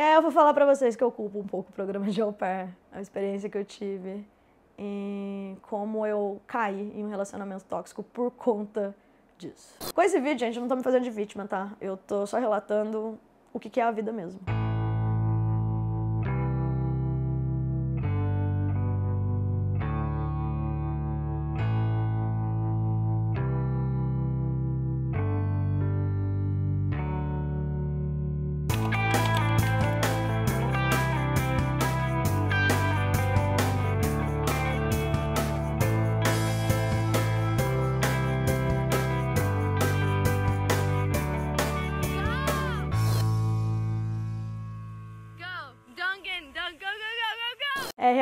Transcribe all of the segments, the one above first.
É, eu vou falar para vocês que eu culpo um pouco o programa de au pair, a experiência que eu tive e como eu caí em um relacionamento tóxico por conta disso. Com esse vídeo, gente, eu não tô me fazendo de vítima, tá? Eu tô só relatando o que é a vida mesmo.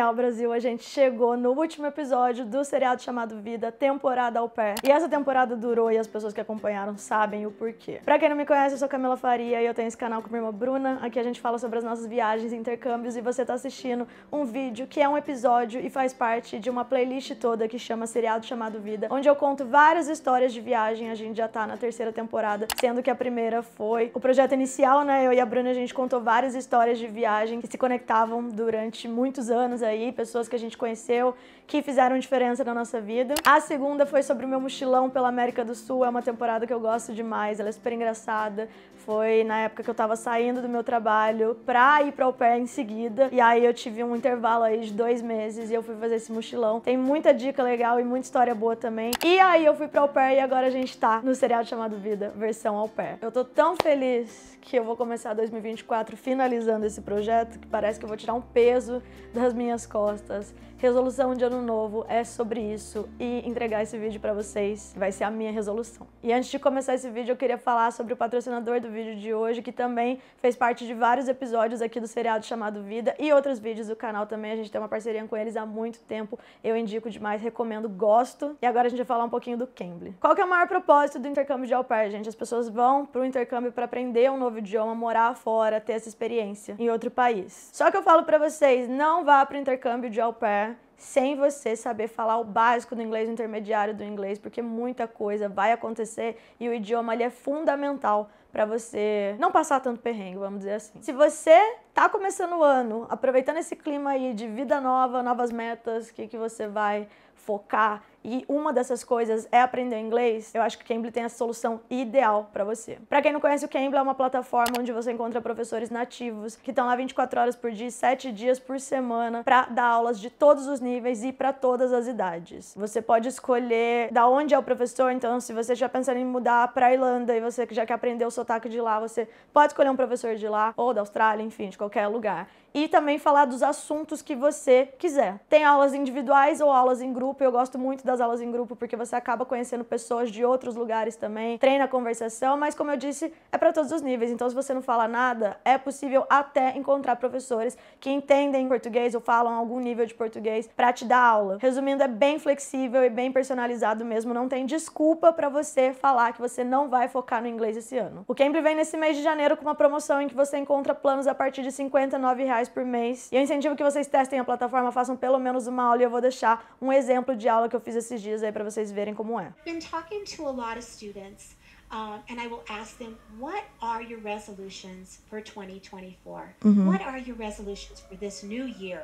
Real Brasil, a gente chegou no último episódio do seriado chamado Vida, temporada ao pé. E essa temporada durou e as pessoas que acompanharam sabem o porquê. Pra quem não me conhece, eu sou Camila Faria e eu tenho esse canal com a minha irmã Bruna. Aqui a gente fala sobre as nossas viagens, intercâmbios e você tá assistindo um vídeo que é um episódio e faz parte de uma playlist toda que chama Seriado Chamado Vida, onde eu conto várias histórias de viagem. A gente já tá na terceira temporada, sendo que a primeira foi o projeto inicial, né? Eu e a Bruna a gente contou várias histórias de viagem que se conectavam durante muitos anos aí aí, pessoas que a gente conheceu que fizeram diferença na nossa vida. A segunda foi sobre o meu mochilão pela América do Sul, é uma temporada que eu gosto demais, ela é super engraçada. Foi na época que eu tava saindo do meu trabalho pra ir pra au pair em seguida, e aí eu tive um intervalo aí de dois meses e eu fui fazer esse mochilão. Tem muita dica legal e muita história boa também. E aí eu fui pra au pair e agora a gente tá no serial chamado Vida, versão au pair. Eu tô tão feliz que eu vou começar 2024 finalizando esse projeto que parece que eu vou tirar um peso das minhas costas. Resolução de ano novo é sobre isso e entregar esse vídeo para vocês vai ser a minha resolução. E antes de começar esse vídeo, eu queria falar sobre o patrocinador do vídeo de hoje, que também fez parte de vários episódios aqui do seriado chamado Vida e outros vídeos do canal também. A gente tem uma parceria com eles há muito tempo. Eu indico demais, recomendo, gosto. E agora a gente vai falar um pouquinho do Cambly. Qual que é o maior propósito do intercâmbio de au pair, gente? As pessoas vão pro intercâmbio para aprender um novo idioma, morar fora, ter essa experiência em outro país. Só que eu falo para vocês, não vá pro intercâmbio de au pair sem você saber falar o básico do inglês, o intermediário do inglês, porque muita coisa vai acontecer e o idioma ali é fundamental para você não passar tanto perrengue, vamos dizer assim. Se você tá começando o ano, aproveitando esse clima aí de vida nova, novas metas, o que, que você vai focar e uma dessas coisas é aprender inglês. Eu acho que o Cambly tem a solução ideal para você. Para quem não conhece, o Cambly é uma plataforma onde você encontra professores nativos que estão lá 24 horas por dia, 7 dias por semana para dar aulas de todos os níveis e para todas as idades. Você pode escolher da onde é o professor, então se você já pensando em mudar para Irlanda e você já quer aprender o sotaque de lá, você pode escolher um professor de lá ou da Austrália, enfim, de qualquer lugar e também falar dos assuntos que você quiser. Tem aulas individuais ou aulas em grupo, eu gosto muito das das aulas em grupo, porque você acaba conhecendo pessoas de outros lugares também, treina a conversação, mas como eu disse, é para todos os níveis. Então, se você não fala nada, é possível até encontrar professores que entendem português ou falam algum nível de português para te dar aula. Resumindo, é bem flexível e bem personalizado mesmo, não tem desculpa para você falar que você não vai focar no inglês esse ano. O Cambly vem nesse mês de janeiro com uma promoção em que você encontra planos a partir de 59 reais por mês. E eu incentivo que vocês testem a plataforma, façam pelo menos uma aula e eu vou deixar um exemplo de aula que eu fiz esse esses dias aí para vocês verem como é. Been talking to a lot of students. Um, and I will ask them, what are your resolutions for 2024? Mm-hmm. What are your resolutions for this new year?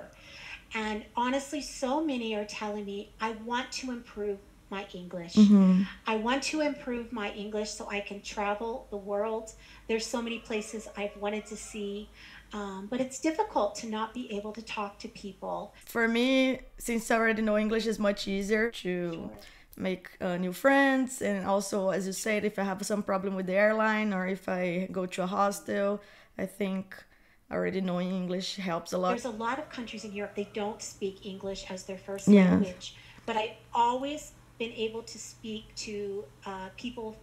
And honestly, so many are telling me, I want to improve my English. Mm-hmm. I want to improve my English so I can travel the world. There's so many places I've wanted to see. Um, but it's difficult to not be able to talk to people. For me, since I already know English, it's much easier to sure. make uh, new friends. And also, as you said, if I have some problem with the airline or if I go to a hostel, I think already knowing English helps a lot. There's a lot of countries in Europe, they don't speak English as their first yeah. language. But I've always been able to speak to uh, people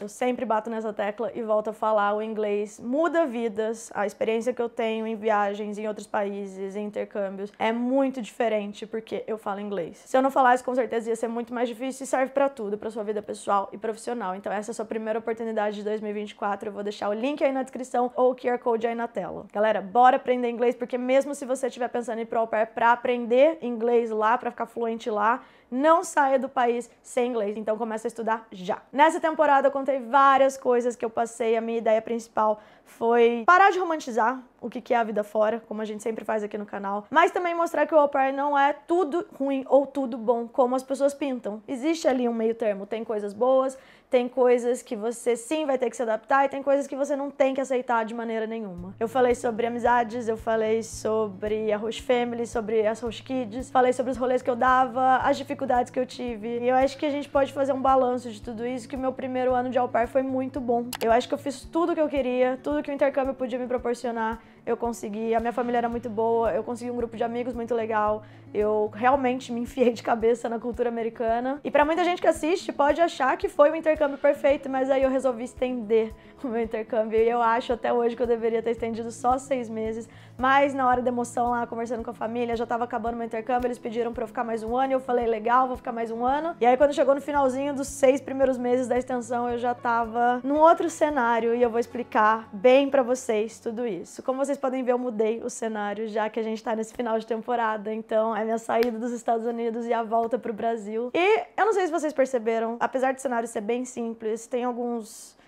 Eu sempre bato nessa tecla e volto a falar o inglês. Muda vidas. A experiência que eu tenho em viagens em outros países, em intercâmbios, é muito diferente porque eu falo inglês. Se eu não falasse, com certeza ia ser muito mais difícil e serve para tudo, para sua vida pessoal e profissional. Então essa é a sua primeira oportunidade de 2024. Eu vou deixar o link aí na descrição ou o QR Code aí na tela. Galera, bora aprender inglês porque mesmo se você estiver pensando em ir pro au pair para aprender inglês lá, para ficar fluente lá, não saia do país sem inglês, então começa a estudar já. Nessa temporada eu contei várias coisas que eu passei, a minha ideia principal foi parar de romantizar o que é a vida fora, como a gente sempre faz aqui no canal, mas também mostrar que o au pair não é tudo ruim ou tudo bom, como as pessoas pintam. Existe ali um meio termo, tem coisas boas, tem coisas que você sim vai ter que se adaptar e tem coisas que você não tem que aceitar de maneira nenhuma. Eu falei sobre amizades, eu falei sobre a Host Family, sobre as Host Kids, falei sobre os rolês que eu dava, as dificuldades que eu tive. E eu acho que a gente pode fazer um balanço de tudo isso, que o meu primeiro ano de au pair foi muito bom. Eu acho que eu fiz tudo que eu queria, tudo que o intercâmbio podia me proporcionar, eu consegui. A minha família era muito boa, eu consegui um grupo de amigos muito legal, eu realmente me enfiei de cabeça na cultura americana. E para muita gente que assiste, pode achar que foi o intercâmbio perfeito, mas aí eu resolvi estender o meu intercâmbio. E eu acho até hoje que eu deveria ter estendido só seis meses. Mas na hora da emoção lá, conversando com a família, já tava acabando meu intercâmbio, eles pediram pra eu ficar mais um ano. E eu falei, legal, vou ficar mais um ano. E aí quando chegou no finalzinho dos seis primeiros meses da extensão, eu já tava num outro cenário. E eu vou explicar bem para vocês tudo isso. Como vocês podem ver, eu mudei o cenário já que a gente tá nesse final de temporada. Então, minha saída dos Estados Unidos e a volta pro Brasil. E eu não sei se vocês perceberam, apesar do cenário ser bem simples, tem alguns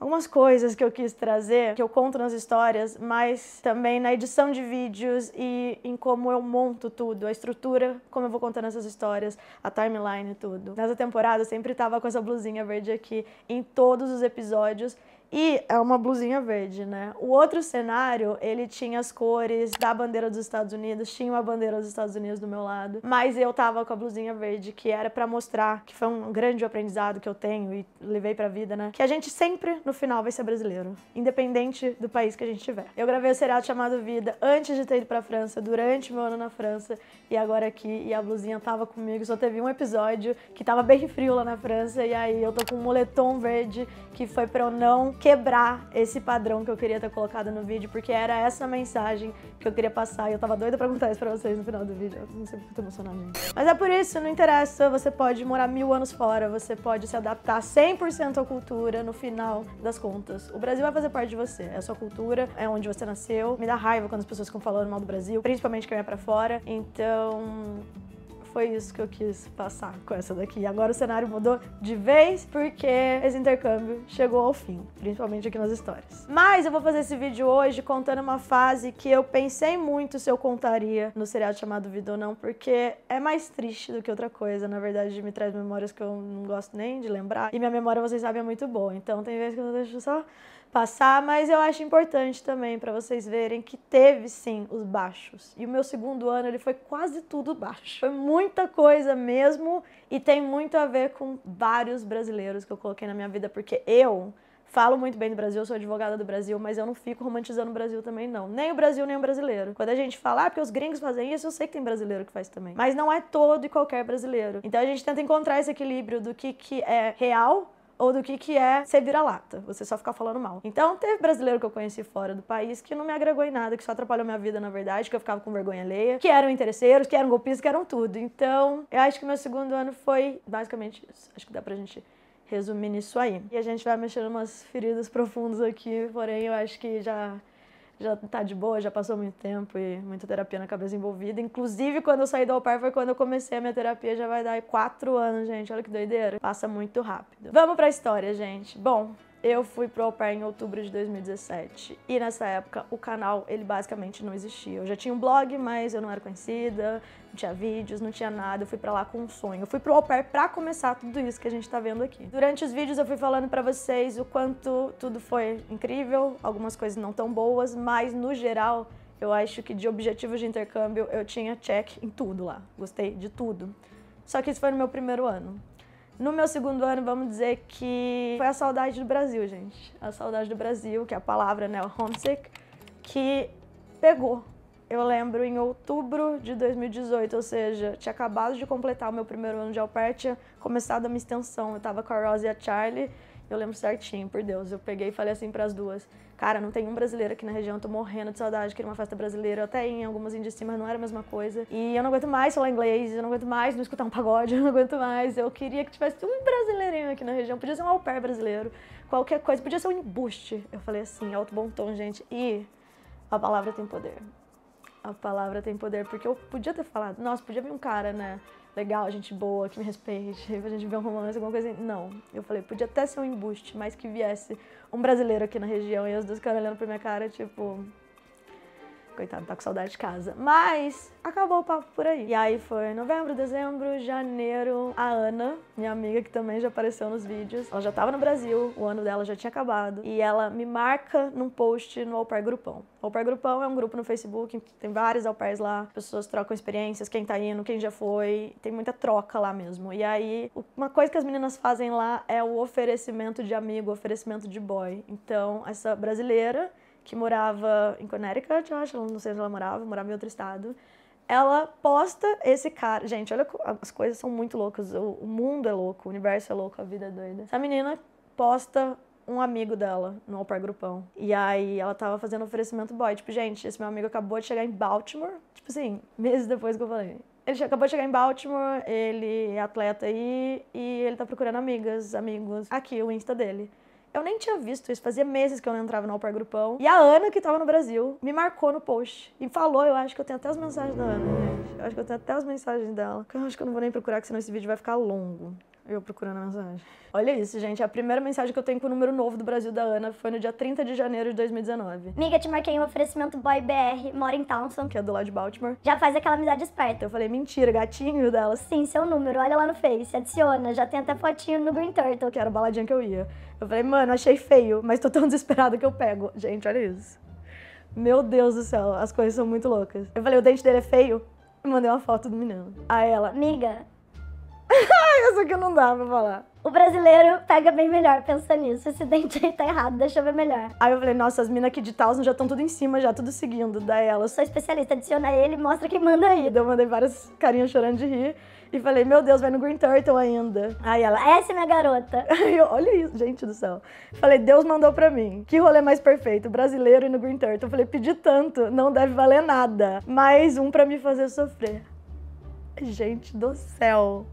algumas coisas que eu quis trazer, que eu conto nas histórias, mas também na edição de vídeos e em como eu monto tudo, a estrutura, como eu vou contando essas histórias, a timeline e tudo. Nessa temporada eu sempre tava com essa blusinha verde aqui em todos os episódios e é uma blusinha verde, né? O outro cenário, ele tinha as cores da bandeira dos Estados Unidos, tinha uma bandeira dos Estados Unidos do meu lado, mas eu tava com a blusinha verde, que era para mostrar que foi um grande aprendizado que eu tenho e levei pra vida, né? Que a gente sempre, no final, vai ser brasileiro, independente do país que a gente tiver. Eu gravei o serial seriado chamado Vida antes de ter ido pra França, durante meu ano na França e agora aqui, e a blusinha tava comigo. Só teve um episódio que tava bem frio lá na França, e aí eu tô com um moletom verde que foi pra eu não quebrar esse padrão que eu queria ter colocado no vídeo, porque era essa mensagem que eu queria passar e eu tava doida pra contar isso pra vocês no final do vídeo. Eu não sei porque eu tô emocionada. Mas é por isso, não interessa, você pode morar mil anos fora, você pode se adaptar 100% à cultura no final das contas. O Brasil vai fazer parte de você, é a sua cultura, é onde você nasceu. Me dá raiva quando as pessoas ficam falando mal do Brasil, principalmente quem é pra fora. Então, foi isso que eu quis passar com essa daqui. Agora o cenário mudou de vez porque esse intercâmbio chegou ao fim, principalmente aqui nas histórias. Mas eu vou fazer esse vídeo hoje contando uma fase que eu pensei muito se eu contaria no seriado chamado Vida ou Não, porque é mais triste do que outra coisa. Na verdade, me traz memórias que eu não gosto nem de lembrar. E minha memória, vocês sabem, é muito boa. Então tem vezes que eu deixo só passar, mas eu acho importante também para vocês verem que teve sim os baixos. E o meu segundo ano ele foi quase tudo baixo. Foi muita coisa mesmo e tem muito a ver com vários brasileiros que eu coloquei na minha vida, porque eu falo muito bem do Brasil, sou advogada do Brasil, mas eu não fico romantizando o Brasil também, não. Nem o Brasil, nem o brasileiro. Quando a gente fala, ah, porque os gringos fazem isso, eu sei que tem brasileiro que faz também. Mas não é todo e qualquer brasileiro. Então a gente tenta encontrar esse equilíbrio do que, que é real ou do que, que é ser vira-lata, você só ficar falando mal. Então, teve brasileiro que eu conheci fora do país que não me agregou em nada, que só atrapalhou minha vida, na verdade, que eu ficava com vergonha alheia, que eram interesseiros, que eram golpistas, que eram tudo. Então, eu acho que meu segundo ano foi basicamente isso. Acho que dá pra gente resumir nisso aí. E a gente vai mexendo umas feridas profundas aqui, porém eu acho que já já tá de boa, já passou muito tempo e muita terapia na cabeça envolvida. Inclusive, quando eu saí do Alpar foi quando eu comecei a minha terapia, já vai dar quatro anos, gente. Olha que doideira. Passa muito rápido. Vamos pra história, gente. Bom, eu fui pro Au Pair em outubro de 2017 e nessa época o canal ele basicamente não existia. Eu já tinha um blog, mas eu não era conhecida, não tinha vídeos, não tinha nada. Eu fui para lá com um sonho. Eu fui pro Au Pair pra começar tudo isso que a gente tá vendo aqui. Durante os vídeos eu fui falando para vocês o quanto tudo foi incrível, algumas coisas não tão boas, mas no geral eu acho que de objetivos de intercâmbio eu tinha check em tudo lá. Gostei de tudo. Só que isso foi no meu primeiro ano. No meu segundo ano, vamos dizer que foi a saudade do Brasil, gente. A saudade do Brasil, que é a palavra, né, o homesick, que pegou. Eu lembro em outubro de 2018, ou seja, tinha acabado de completar o meu primeiro ano de Alpert, tinha começado a minha extensão. Eu tava com a Rose e a Charlie eu lembro certinho, por Deus. Eu peguei e falei assim para as duas: Cara, não tem um brasileiro aqui na região, tô morrendo de saudade, queria uma festa brasileira. Eu até em algumas índias mas não era a mesma coisa. E eu não aguento mais falar inglês, eu não aguento mais não escutar um pagode, eu não aguento mais. Eu queria que tivesse um brasileirinho aqui na região, podia ser um au pair brasileiro, qualquer coisa, podia ser um embuste. Eu falei assim, alto bom tom, gente. E a palavra tem poder a palavra tem poder, porque eu podia ter falado, nossa, podia vir um cara, né, legal, gente boa, que me respeite, a gente ver um romance, alguma coisa assim. Não. Eu falei, podia até ser um embuste, mas que viesse um brasileiro aqui na região e as duas caras olhando pra minha cara, tipo, Coitado, tá com saudade de casa. Mas acabou o papo por aí. E aí foi novembro, dezembro, janeiro. A Ana, minha amiga que também já apareceu nos vídeos, ela já tava no Brasil, o ano dela já tinha acabado. E ela me marca num post no Au Pair Grupão. O Au Pair Grupão é um grupo no Facebook, tem vários au pairs lá, pessoas trocam experiências, quem tá indo, quem já foi, tem muita troca lá mesmo. E aí, uma coisa que as meninas fazem lá é o oferecimento de amigo, oferecimento de boy. Então, essa brasileira que morava em Connecticut, eu acho, não sei onde ela morava, morava em outro estado. Ela posta esse cara. Gente, olha, as coisas são muito loucas. O, o mundo é louco, o universo é louco, a vida é doida. Essa menina posta um amigo dela no Alpar Grupão. E aí ela tava fazendo oferecimento boy. Tipo, gente, esse meu amigo acabou de chegar em Baltimore. Tipo assim, meses depois que eu falei. Ele acabou de chegar em Baltimore, ele é atleta aí e ele tá procurando amigas, amigos. Aqui, o Insta dele. Eu nem tinha visto isso, fazia meses que eu não entrava no Alpar Grupão. E a Ana, que tava no Brasil, me marcou no post. E falou, eu acho que eu tenho até as mensagens da Ana, né, gente. Eu acho que eu tenho até as mensagens dela. Eu acho que eu não vou nem procurar, porque senão esse vídeo vai ficar longo. Eu procurando a mensagem. Olha isso, gente. A primeira mensagem que eu tenho com o número novo do Brasil da Ana foi no dia 30 de janeiro de 2019. Miga, te marquei um oferecimento Boy BR, mora em Townsend, que é do lado de Baltimore. Já faz aquela amizade esperta. Eu falei, mentira, gatinho dela. Sim, seu número, olha lá no Face, adiciona, já tem até fotinho no Green Turtle. Que era a baladinha que eu ia. Eu falei, mano, achei feio, mas tô tão desesperado que eu pego. Gente, olha isso. Meu Deus do céu, as coisas são muito loucas. Eu falei, o dente dele é feio? Eu mandei uma foto do menino. Aí ela, amiga isso aqui não dá pra falar. O brasileiro pega bem melhor, pensa nisso. Esse dente aí tá errado, deixa eu ver melhor. Aí eu falei, nossa, as minas aqui de Taos já estão tudo em cima, já tudo seguindo. da ela, sou especialista, adiciona ele mostra quem manda aí. Daí eu mandei várias carinhas chorando de rir. E falei, meu Deus, vai no Green Turtle ainda. Aí ela, essa é minha garota. Aí eu, olha isso, gente do céu. Falei, Deus mandou pra mim. Que rolê mais perfeito, brasileiro e no Green Turtle. Eu falei, pedi tanto, não deve valer nada. Mais um pra me fazer sofrer. Gente do céu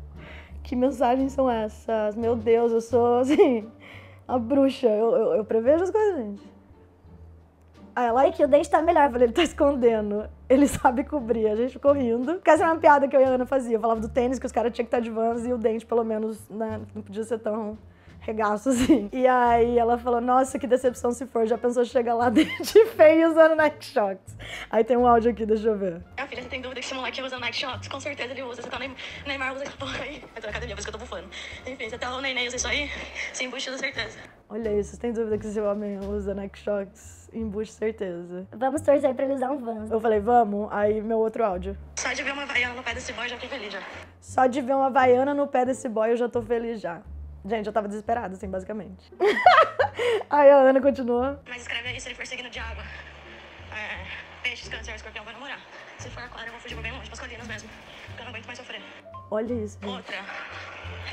que mensagens são essas? Meu Deus, eu sou assim, a bruxa, eu, eu, eu prevejo as coisas, gente. Aí ela, ai, que o dente tá melhor. Eu falei, ele tá escondendo. Ele sabe cobrir. A gente ficou rindo. Porque essa era é uma piada que eu e a Ana fazia. Eu falava do tênis, que os caras tinham que estar tá de vans e o dente, pelo menos, né? Não podia ser tão regaço, assim. E aí ela falou, nossa, que decepção se for, já pensou chegar lá de feio usando Nike Shox. Aí tem um áudio aqui, deixa eu ver. Minha filha, você tem dúvida que esse moleque usa Nike Shox? Com certeza ele usa, você tá nem Neymar usa essa porra aí. Eu tô na academia, por isso que eu tô bufando. Enfim, você tá o Neném usa isso aí, sem embuste, certeza. Olha isso, tem dúvida que esse homem usa Nike Shox? Embuste, certeza. Vamos torcer pra ele usar um Vans. Eu falei, vamos. Aí meu outro áudio. Só de ver uma vaiana no pé desse boy, eu já fiquei feliz já. Só de ver uma vaiana no pé desse boy, eu já tô feliz já. Gente, eu tava desesperada, assim, basicamente. Aí a Ana continua. Mas escreve aí se ele for seguindo de água. É, peixes, câncer, escorpião vai namorar. Se for aquário, eu vou fugir pra bem longe, pras colinas mesmo. Porque eu não aguento mais sofrer. Olha isso. Gente. Outra.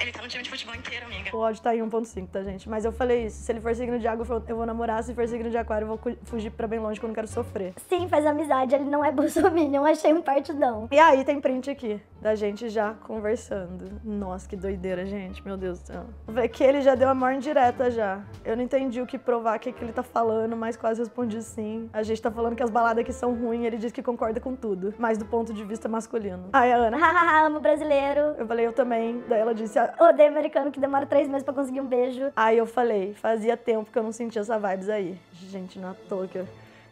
Ele tá no time de futebol inteiro, amiga. O ódio tá em 1.5, tá, gente? Mas eu falei isso. Se ele for signo de água, eu vou namorar. Se for signo de aquário, eu vou fugir pra bem longe que eu não quero sofrer. Sim, faz amizade. Ele não é bolsominion. Achei um partidão. E aí tem print aqui da gente já conversando. Nossa, que doideira, gente. Meu Deus do céu. Vê que ele já deu a morna direta já. Eu não entendi o que provar, o que, é que ele tá falando, mas quase respondi sim. A gente tá falando que as baladas aqui são ruins. Ele diz que concorda com tudo, mas do ponto de vista masculino. Aí a Ana, hahaha, amo brasileiro. Eu falei, eu também. Daí ela disse, odeio americano que demora três meses pra conseguir um beijo. Aí eu falei, fazia tempo que eu não sentia essa vibes aí. Gente, não é à toa que eu,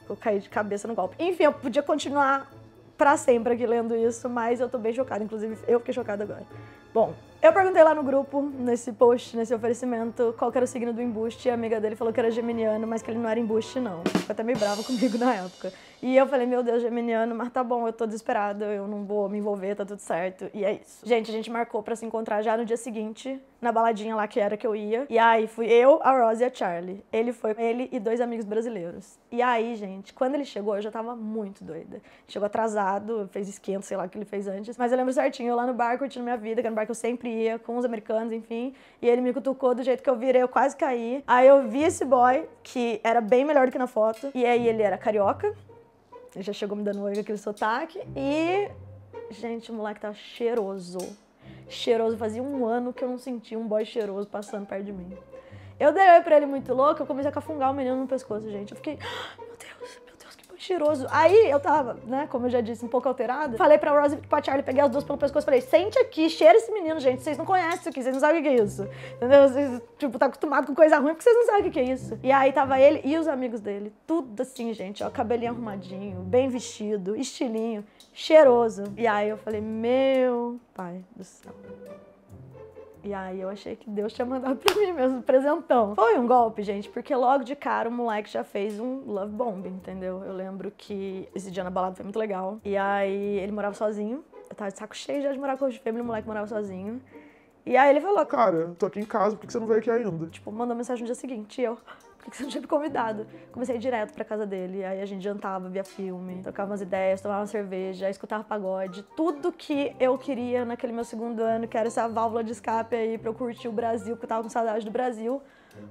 que eu caí de cabeça no golpe. Enfim, eu podia continuar para sempre aqui lendo isso, mas eu tô bem chocada. Inclusive, eu fiquei chocada agora. Bom, eu perguntei lá no grupo, nesse post, nesse oferecimento, qual que era o signo do embuste, e a amiga dele falou que era geminiano, mas que ele não era embuste, não. Ficou até meio brava comigo na época. E eu falei, meu Deus, geminiano, mas tá bom, eu tô desesperada, eu não vou me envolver, tá tudo certo. E é isso. Gente, a gente marcou pra se encontrar já no dia seguinte, na baladinha lá que era que eu ia. E aí fui eu, a Rose e a Charlie. Ele foi ele e dois amigos brasileiros. E aí, gente, quando ele chegou, eu já tava muito doida. Chegou atrasado, fez esquenta, sei lá o que ele fez antes. Mas eu lembro certinho, eu lá no bar curtindo minha vida, que é no bar que eu sempre com os americanos, enfim. E ele me cutucou do jeito que eu virei, eu quase caí. Aí eu vi esse boy, que era bem melhor do que na foto. E aí ele era carioca. Ele já chegou me dando oi com aquele sotaque. E. Gente, o moleque tava cheiroso. Cheiroso. Fazia um ano que eu não sentia um boy cheiroso passando perto de mim. Eu dei oi pra ele muito louco, eu comecei a cafungar o menino no pescoço, gente. Eu fiquei, cheiroso. Aí eu tava, né, como eu já disse, um pouco alterada. Falei pra Rosie e pra Charlie, peguei as duas pelo pescoço falei: sente aqui, cheira esse menino, gente. Vocês não conhecem isso aqui, vocês não sabem o que é isso. Entendeu? Vocês, tipo, tá acostumado com coisa ruim porque vocês não sabem o que é isso. E aí tava ele e os amigos dele. Tudo assim, gente, ó, cabelinho arrumadinho, bem vestido, estilinho, cheiroso. E aí eu falei: meu pai do céu. E aí eu achei que Deus tinha mandado pra mim mesmo, um presentão. Foi um golpe, gente, porque logo de cara o moleque já fez um love bomb, entendeu? Eu lembro que esse dia na balada foi muito legal. E aí ele morava sozinho. Eu tava de saco cheio já de morar com o Family, o moleque morava sozinho. E aí ele falou, cara, tô aqui em casa, por que você não veio aqui ainda? Tipo, mandou mensagem no dia seguinte, e eu que você não tinha me convidado? Comecei direto pra casa dele, aí a gente jantava, via filme, trocava umas ideias, tomava uma cerveja, escutava pagode, tudo que eu queria naquele meu segundo ano, que era essa válvula de escape aí pra eu curtir o Brasil, que eu tava com saudade do Brasil.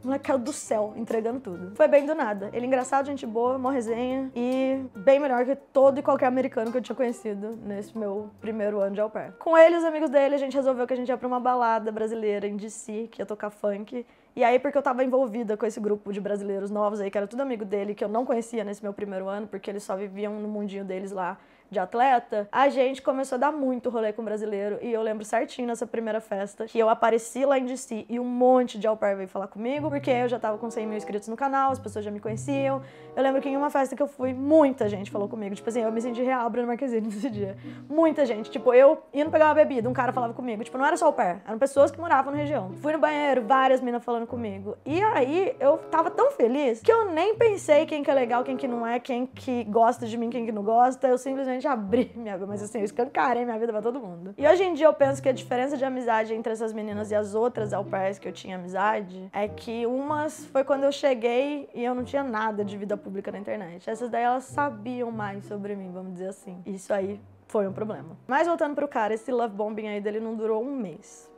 O moleque do céu, entregando tudo. Foi bem do nada. Ele engraçado, gente boa, mó resenha e bem melhor que todo e qualquer americano que eu tinha conhecido nesse meu primeiro ano de au pair. Com ele, os amigos dele, a gente resolveu que a gente ia pra uma balada brasileira em DC, que ia tocar funk. E aí, porque eu estava envolvida com esse grupo de brasileiros novos aí, que era tudo amigo dele, que eu não conhecia nesse meu primeiro ano, porque eles só viviam no mundinho deles lá de atleta, a gente começou a dar muito rolê com brasileiro. E eu lembro certinho nessa primeira festa que eu apareci lá em DC e um monte de au pair veio falar comigo, porque eu já tava com 100 mil inscritos no canal, as pessoas já me conheciam. Eu lembro que em uma festa que eu fui, muita gente falou comigo. Tipo assim, eu me senti real Bruno Marquezine nesse dia. Muita gente. Tipo, eu indo pegar uma bebida, um cara falava comigo. Tipo, não era só au pair, eram pessoas que moravam na região. Fui no banheiro, várias meninas falando comigo. E aí eu tava tão feliz que eu nem pensei quem que é legal, quem que não é, quem que gosta de mim, quem que não gosta. Eu simplesmente já abrir minha vida, mas assim, eu uhum. escancarei minha vida pra todo mundo. E hoje em dia eu penso que a diferença de amizade entre essas meninas e as outras ao pairs que eu tinha amizade é que umas foi quando eu cheguei e eu não tinha nada de vida pública na internet. Essas daí elas sabiam mais sobre mim, vamos dizer assim. Isso aí foi um problema. Mas voltando pro cara, esse love bombing aí dele não durou um mês.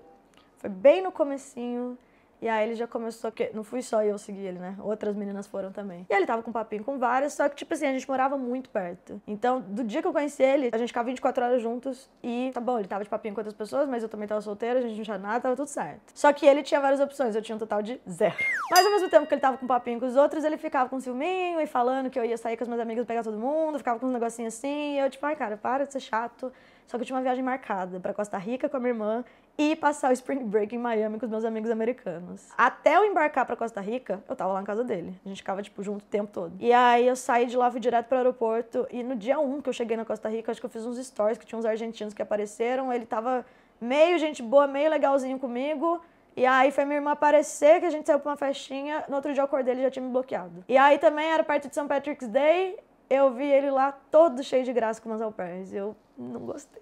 Foi bem no comecinho e aí ele já começou, porque não fui só eu seguir ele, né? Outras meninas foram também. E ele tava com papinho com várias, só que, tipo assim, a gente morava muito perto. Então, do dia que eu conheci ele, a gente ficava 24 horas juntos e tá bom, ele tava de papinho com outras pessoas, mas eu também tava solteira, a gente não tinha nada, tava tudo certo. Só que ele tinha várias opções, eu tinha um total de zero. Mas ao mesmo tempo que ele tava com papinho com os outros, ele ficava com ciúminho e falando que eu ia sair com as minhas amigas pegar todo mundo, ficava com uns negocinhos assim. E eu, tipo, ai, cara, para de ser chato. Só que eu tinha uma viagem marcada para Costa Rica com a minha irmã e passar o spring break em Miami com os meus amigos americanos. Até eu embarcar para Costa Rica, eu tava lá na casa dele. A gente ficava, tipo, junto o tempo todo. E aí eu saí de lá, fui direto pro aeroporto. E no dia 1 que eu cheguei na Costa Rica, acho que eu fiz uns stories que tinha uns argentinos que apareceram. Ele tava meio gente boa, meio legalzinho comigo. E aí foi minha irmã aparecer, que a gente saiu pra uma festinha. No outro dia eu acordei, ele já tinha me bloqueado. E aí também era perto de St. Patrick's Day. Eu vi ele lá todo cheio de graça com umas au Eu não gostei.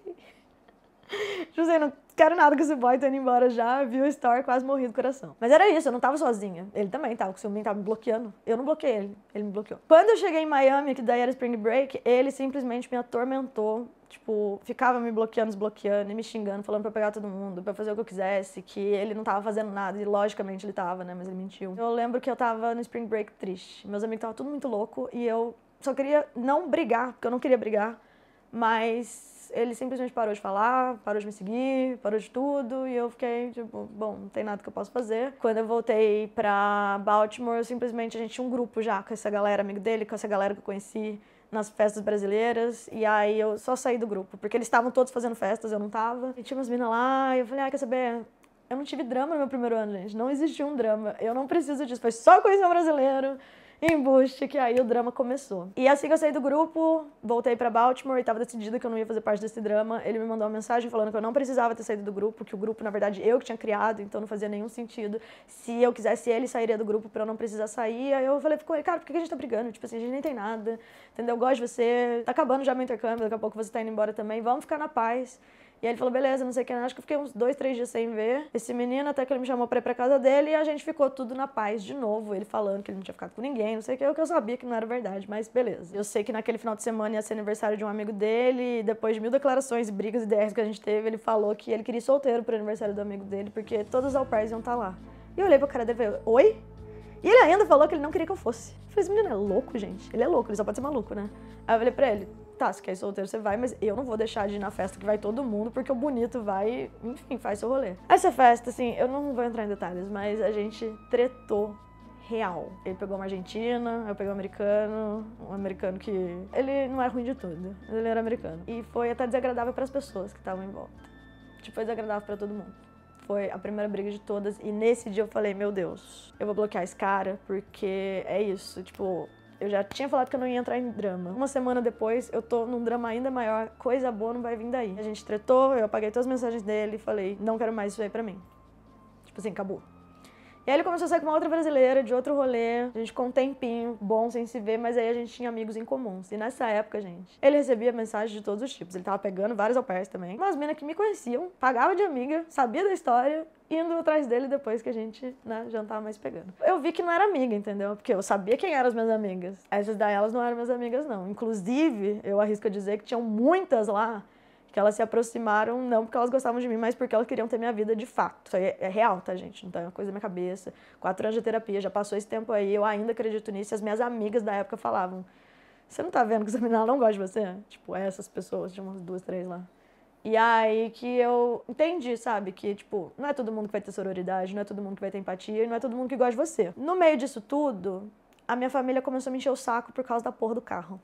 José, tipo assim, não quero nada com esse boy, tô indo embora já, viu o story, quase morri do coração. Mas era isso, eu não tava sozinha. Ele também tava, o ciúminho tava me bloqueando. Eu não bloqueei ele, ele me bloqueou. Quando eu cheguei em Miami, que daí era Spring Break, ele simplesmente me atormentou tipo, ficava me bloqueando, desbloqueando e me xingando, falando pra pegar todo mundo, pra fazer o que eu quisesse, que ele não tava fazendo nada, e logicamente ele tava, né, mas ele mentiu. Eu lembro que eu tava no Spring Break triste, meus amigos estavam tudo muito louco e eu só queria não brigar, porque eu não queria brigar, mas ele simplesmente parou de falar, parou de me seguir, parou de tudo, e eu fiquei tipo, bom, não tem nada que eu possa fazer. Quando eu voltei pra Baltimore, simplesmente a gente tinha um grupo já com essa galera, amigo dele, com essa galera que eu conheci nas festas brasileiras, e aí eu só saí do grupo, porque eles estavam todos fazendo festas, eu não tava. E tinha umas minas lá, e eu falei, ah, quer saber? Eu não tive drama no meu primeiro ano, gente. Não existiu um drama. Eu não preciso disso. Foi só conhecer um brasileiro. embuste, que aí o drama começou. E assim que eu saí do grupo, voltei para Baltimore e tava decidida que eu não ia fazer parte desse drama. Ele me mandou uma mensagem falando que eu não precisava ter saído do grupo, que o grupo, na verdade, eu que tinha criado, então não fazia nenhum sentido. Se eu quisesse, ele sairia do grupo para eu não precisar sair. Aí eu falei cara, por que a gente tá brigando? Tipo assim, a gente nem tem nada, entendeu? Eu gosto de você, tá acabando já meu intercâmbio, daqui a pouco você tá indo embora também, vamos ficar na paz. E aí ele falou, beleza, não sei o que, né? acho que eu fiquei uns dois, três dias sem ver esse menino, até que ele me chamou pra ir pra casa dele e a gente ficou tudo na paz de novo. Ele falando que ele não tinha ficado com ninguém, não sei o que, o que eu sabia que não era verdade, mas beleza. Eu sei que naquele final de semana ia ser aniversário de um amigo dele, e depois de mil declarações, brigas e DRs que a gente teve, ele falou que ele queria ir solteiro pro aniversário do amigo dele, porque todas as au pairs iam estar tá lá. E eu olhei pro cara dele e falei, oi? E ele ainda falou que ele não queria que eu fosse. Eu falei, esse menino é louco, gente. Ele é louco, ele só pode ser maluco, né? Aí eu falei pra ele, tá, se quer ir solteiro, você vai, mas eu não vou deixar de ir na festa que vai todo mundo, porque o bonito vai, enfim, faz seu rolê. Essa festa, assim, eu não vou entrar em detalhes, mas a gente tretou real. Ele pegou uma argentina, eu peguei um americano, um americano que ele não é ruim de tudo, ele era americano. E foi até desagradável para as pessoas que estavam em volta. Tipo, foi desagradável para todo mundo. Foi a primeira briga de todas e nesse dia eu falei, meu Deus, eu vou bloquear esse cara porque é isso, tipo, eu já tinha falado que eu não ia entrar em drama. Uma semana depois, eu tô num drama ainda maior, coisa boa não vai vir daí. A gente tretou, eu apaguei todas as mensagens dele e falei, não quero mais isso aí pra mim. Tipo assim, acabou. E aí ele começou a sair com uma outra brasileira, de outro rolê. A gente com um tempinho bom sem se ver, mas aí a gente tinha amigos em comuns. E nessa época, gente, ele recebia mensagens de todos os tipos. Ele tava pegando vários au também. Umas minas que me conheciam, pagava de amiga, sabia da história indo atrás dele depois que a gente né, já não tava mais pegando. Eu vi que não era amiga, entendeu? Porque eu sabia quem eram as minhas amigas. Essas daí elas não eram minhas amigas, não. Inclusive, eu arrisco a dizer que tinham muitas lá que elas se aproximaram não porque elas gostavam de mim, mas porque elas queriam ter minha vida de fato. Isso aí é, é real, tá, gente? Não tá, é uma coisa da minha cabeça. Quatro anos de terapia, já passou esse tempo aí, eu ainda acredito nisso. E as minhas amigas da época falavam: Você não tá vendo que essa menina não gosta de você? Tipo, essas pessoas, tinha umas duas, três lá. E aí que eu entendi, sabe? Que, tipo, não é todo mundo que vai ter sororidade, não é todo mundo que vai ter empatia, e não é todo mundo que gosta de você. No meio disso tudo, a minha família começou a me encher o saco por causa da porra do carro.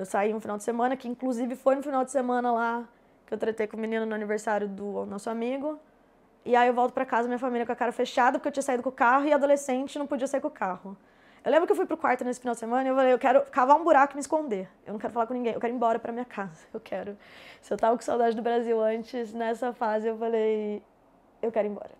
Eu saí um final de semana, que inclusive foi no final de semana lá que eu tretei com o menino no aniversário do nosso amigo. E aí eu volto para casa, minha família com a cara fechada, porque eu tinha saído com o carro e adolescente não podia sair com o carro. Eu lembro que eu fui pro quarto nesse final de semana e eu falei, eu quero cavar um buraco e me esconder. Eu não quero falar com ninguém, eu quero ir embora pra minha casa. Eu quero. Se eu tava com saudade do Brasil antes, nessa fase eu falei, eu quero ir embora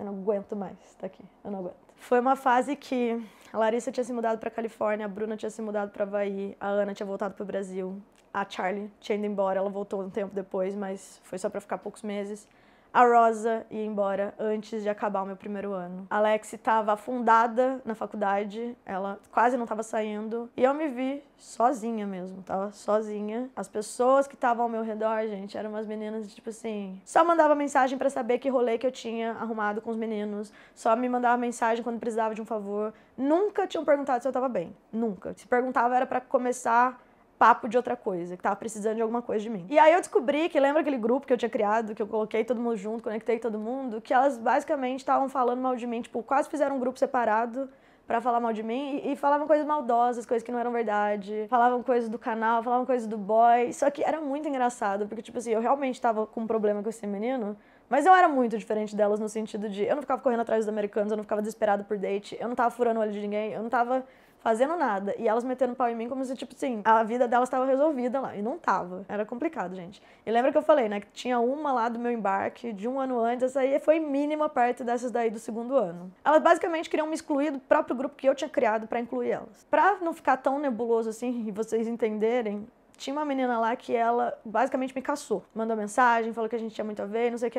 eu não aguento mais estar aqui, eu não aguento. Foi uma fase que a Larissa tinha se mudado para Califórnia, a Bruna tinha se mudado para Havaí, a Ana tinha voltado para o Brasil, a Charlie tinha ido embora, ela voltou um tempo depois, mas foi só para ficar poucos meses a Rosa ia embora antes de acabar o meu primeiro ano. A Alex estava afundada na faculdade, ela quase não estava saindo, e eu me vi sozinha mesmo, tava sozinha. As pessoas que estavam ao meu redor, gente, eram umas meninas tipo assim, só mandava mensagem para saber que rolê que eu tinha arrumado com os meninos, só me mandava mensagem quando precisava de um favor. Nunca tinham perguntado se eu tava bem, nunca. Se perguntava era para começar papo de outra coisa, que tava precisando de alguma coisa de mim. E aí eu descobri que lembra aquele grupo que eu tinha criado, que eu coloquei todo mundo junto, conectei todo mundo, que elas basicamente estavam falando mal de mim, tipo, quase fizeram um grupo separado para falar mal de mim e, e, falavam coisas maldosas, coisas que não eram verdade, falavam coisas do canal, falavam coisas do boy. Só que era muito engraçado, porque tipo assim, eu realmente tava com um problema com esse menino, mas eu era muito diferente delas no sentido de eu não ficava correndo atrás dos americanos, eu não ficava desesperada por date, eu não tava furando o olho de ninguém, eu não tava fazendo nada. E elas metendo pau em mim como se, tipo assim, a vida delas estava resolvida lá. E não tava. Era complicado, gente. E lembra que eu falei, né? Que tinha uma lá do meu embarque, de um ano antes, essa aí foi mínima parte dessas daí do segundo ano. Elas basicamente queriam me excluir do próprio grupo que eu tinha criado para incluir elas. Pra não ficar tão nebuloso assim e vocês entenderem, tinha uma menina lá que ela basicamente me caçou. Mandou mensagem, falou que a gente tinha muito a ver, não sei o que.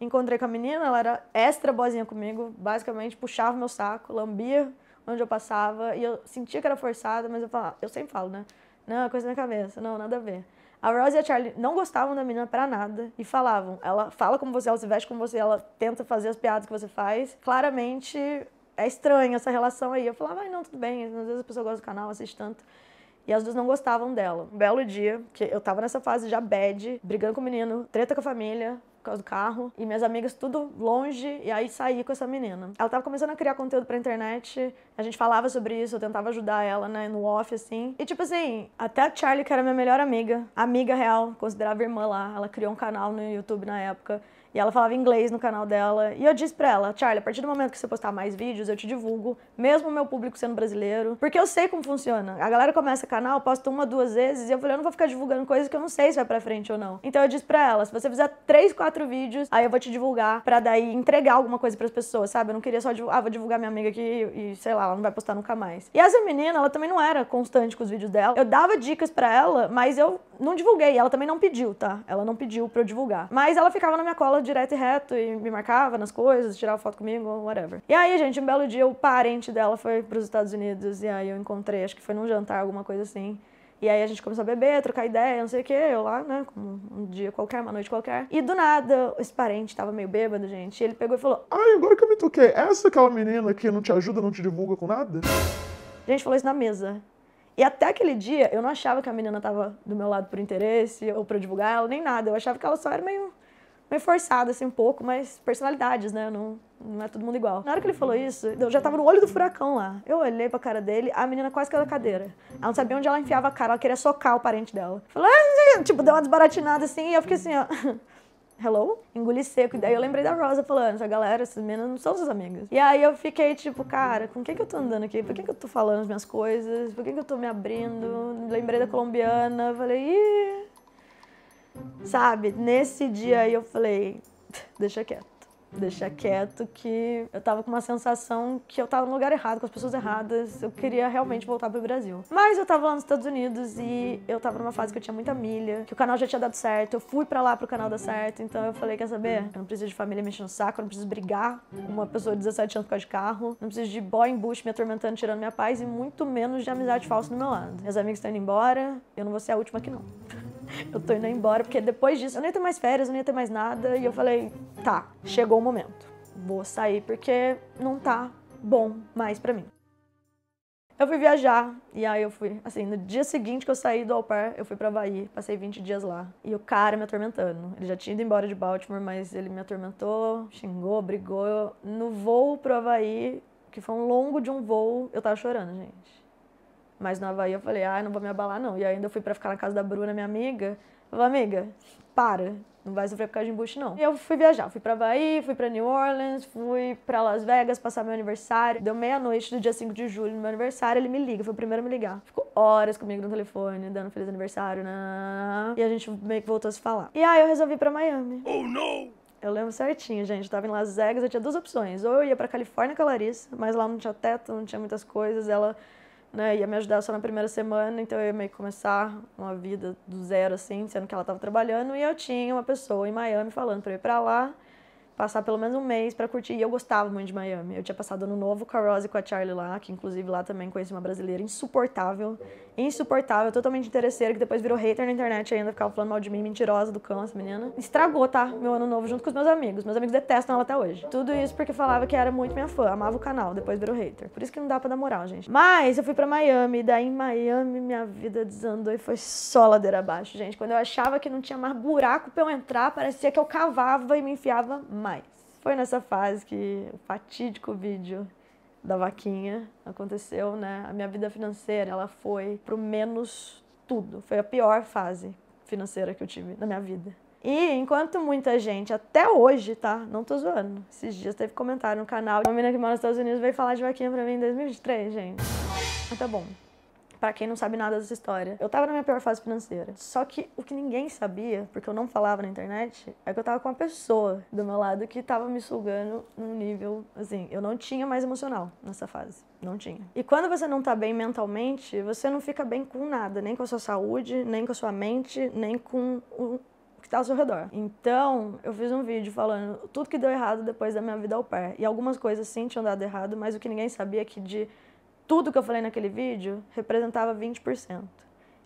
Encontrei com a menina, ela era extra boazinha comigo, basicamente puxava meu saco, lambia onde eu passava e eu sentia que era forçada, mas eu falava, eu sempre falo, né? Não, é coisa na cabeça, não, nada a ver. A Rose e a Charlie não gostavam da menina pra nada e falavam. Ela fala como você, ela se veste como você, ela tenta fazer as piadas que você faz. Claramente é estranha essa relação aí. Eu falava, ai, não, tudo bem. Às vezes a pessoa gosta do canal, assiste tanto. E as duas não gostavam dela. Um belo dia, que eu tava nessa fase já bad, brigando com o menino, treta com a família, por causa do carro. E minhas amigas tudo longe, e aí saí com essa menina. Ela tava começando a criar conteúdo pra internet, a gente falava sobre isso, eu tentava ajudar ela, né, no off, assim. E tipo assim, até a Charlie, que era minha melhor amiga, amiga real, considerava irmã lá, ela criou um canal no YouTube na época. E ela falava inglês no canal dela. E eu disse pra ela, Charlie, a partir do momento que você postar mais vídeos, eu te divulgo, mesmo o meu público sendo brasileiro. Porque eu sei como funciona. A galera começa canal, posta uma, duas vezes, e eu falei, eu não vou ficar divulgando coisas que eu não sei se vai pra frente ou não. Então eu disse pra ela, se você fizer três, quatro vídeos, aí eu vou te divulgar pra daí entregar alguma coisa pras pessoas, sabe? Eu não queria só divulgar, ah, vou divulgar minha amiga aqui e, sei lá, ela não vai postar nunca mais. E essa menina, ela também não era constante com os vídeos dela. Eu dava dicas pra ela, mas eu não divulguei. Ela também não pediu, tá? Ela não pediu pra eu divulgar. Mas ela ficava na minha cola direto e reto e me marcava nas coisas, tirava foto comigo, whatever. E aí, gente, um belo dia o parente dela foi para os Estados Unidos e aí eu encontrei, acho que foi num jantar, alguma coisa assim. E aí a gente começou a beber, trocar ideia, não sei o que, eu lá, né, como um dia qualquer, uma noite qualquer. E do nada, esse parente tava meio bêbado, gente, e ele pegou e falou: Ai, agora que eu me toquei, é essa é aquela menina que não te ajuda, não te divulga com nada? A gente falou isso na mesa. E até aquele dia, eu não achava que a menina tava do meu lado por interesse ou pra divulgar ela, nem nada. Eu achava que ela só era meio forçado, assim, um pouco, mas personalidades, né? Não, não é todo mundo igual. Na hora que ele falou isso, eu já tava no olho do furacão lá. Eu olhei pra cara dele, a menina quase caiu da cadeira. Ela não sabia onde ela enfiava a cara, ela queria socar o parente dela. Falou, ah, tipo, deu uma desbaratinada assim, e eu fiquei assim, ó. Hello? Engoli seco. E daí eu lembrei da Rosa falando, essa galera, essas meninas não são suas amigas. E aí eu fiquei tipo, cara, com quem que eu tô andando aqui? Por que que eu tô falando as minhas coisas? Por que que eu tô me abrindo? Lembrei da colombiana, falei, ih Sabe, nesse dia aí eu falei, deixa quieto, deixa quieto que eu tava com uma sensação que eu tava no lugar errado, com as pessoas erradas, eu queria realmente voltar pro Brasil. Mas eu tava lá nos Estados Unidos e eu tava numa fase que eu tinha muita milha, que o canal já tinha dado certo, eu fui para lá pro canal dar certo, então eu falei, quer saber? Eu não preciso de família mexendo no saco, eu não preciso brigar com uma pessoa de 17 anos por causa de carro, não preciso de boy em bush me atormentando, tirando minha paz e muito menos de amizade falsa do meu lado. Meus amigos estão indo embora, eu não vou ser a última aqui não. eu tô indo embora, porque depois disso eu não ia ter mais férias, eu não ia ter mais nada. E eu falei, tá, chegou o momento. Vou sair porque não tá bom mais pra mim. Eu fui viajar, e aí eu fui, assim, no dia seguinte que eu saí do Au Pair, eu fui pra Bahia, passei 20 dias lá. E o cara me atormentando. Ele já tinha ido embora de Baltimore, mas ele me atormentou, xingou, brigou. No voo pro Havaí, que foi um longo de um voo, eu tava chorando, gente. Mas na Havaí eu falei, ah, não vou me abalar não. E ainda fui para ficar na casa da Bruna, minha amiga. falei, amiga, para, não vai sofrer por causa de embuste não. E eu fui viajar, fui para Havaí, fui para New Orleans, fui para Las Vegas passar meu aniversário. Deu meia-noite do dia 5 de julho, no meu aniversário, ele me liga, foi o primeiro a me ligar. Ficou horas comigo no telefone, dando feliz aniversário, né? E a gente meio que voltou a se falar. E aí eu resolvi ir pra Miami. Oh, não! Eu lembro certinho, gente. Eu tava em Las Vegas, eu tinha duas opções. Ou eu ia pra Califórnia com a Larissa, mas lá não tinha teto, não tinha muitas coisas. Ela né, ia me ajudar só na primeira semana, então eu ia meio que começar uma vida do zero, assim, sendo que ela estava trabalhando, e eu tinha uma pessoa em Miami falando para eu ir para lá, passar pelo menos um mês para curtir. E eu gostava muito de Miami. Eu tinha passado ano novo com a Rose e com a Charlie lá, que inclusive lá também conheci uma brasileira insuportável, insuportável, totalmente interesseira, que depois virou hater na internet ainda ficava falando mal de mim, mentirosa do cão, essa menina. Estragou, tá? Meu ano novo junto com os meus amigos. Meus amigos detestam ela até hoje. Tudo isso porque falava que era muito minha fã, amava o canal, depois virou hater. Por isso que não dá pra dar moral, gente. Mas eu fui para Miami, daí em Miami minha vida desandou e foi só ladeira abaixo, gente. Quando eu achava que não tinha mais buraco pra eu entrar, parecia que eu cavava e me enfiava mais. Foi nessa fase que o fatídico vídeo da vaquinha aconteceu, né? A minha vida financeira, ela foi pro menos tudo. Foi a pior fase financeira que eu tive na minha vida. E enquanto muita gente, até hoje, tá? Não tô zoando. Esses dias teve comentário no canal. Uma menina que mora nos Estados Unidos veio falar de vaquinha pra mim em 2003, gente. Mas tá bom para quem não sabe nada dessa história, eu tava na minha pior fase financeira. Só que o que ninguém sabia, porque eu não falava na internet, é que eu tava com uma pessoa do meu lado que tava me sugando num nível, assim, eu não tinha mais emocional nessa fase. Não tinha. E quando você não tá bem mentalmente, você não fica bem com nada, nem com a sua saúde, nem com a sua mente, nem com o que tá ao seu redor. Então, eu fiz um vídeo falando tudo que deu errado depois da minha vida ao pé E algumas coisas sim tinham dado errado, mas o que ninguém sabia é que de tudo que eu falei naquele vídeo representava 20%.